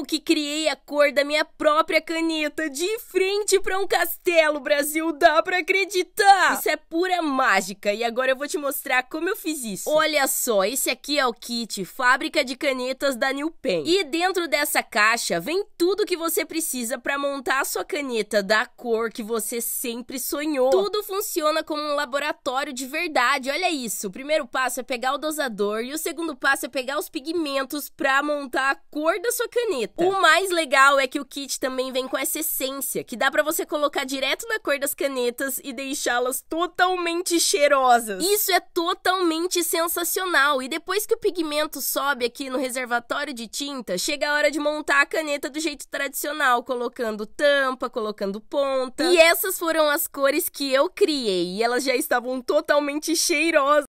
Eu que criei a cor da minha própria caneta de frente para um castelo, Brasil, dá para acreditar? Isso é pura mágica e agora eu vou te mostrar como eu fiz isso. Olha só, esse aqui é o kit Fábrica de Canetas da New Pen. E dentro dessa caixa vem tudo que você precisa para montar a sua caneta da cor que você sempre sonhou. Tudo funciona como um laboratório de verdade. Olha isso. O primeiro passo é pegar o dosador e o segundo passo é pegar os pigmentos para montar a cor da sua caneta. O mais legal é que o kit também vem com essa essência, que dá para você colocar direto na cor das canetas e deixá-las totalmente cheirosas. Isso é totalmente sensacional. E depois que o pigmento sobe aqui no reservatório de tinta, chega a hora de montar a caneta do jeito tradicional, colocando tampa, colocando ponta. E essas foram as cores que eu criei, e elas já estavam totalmente cheirosas.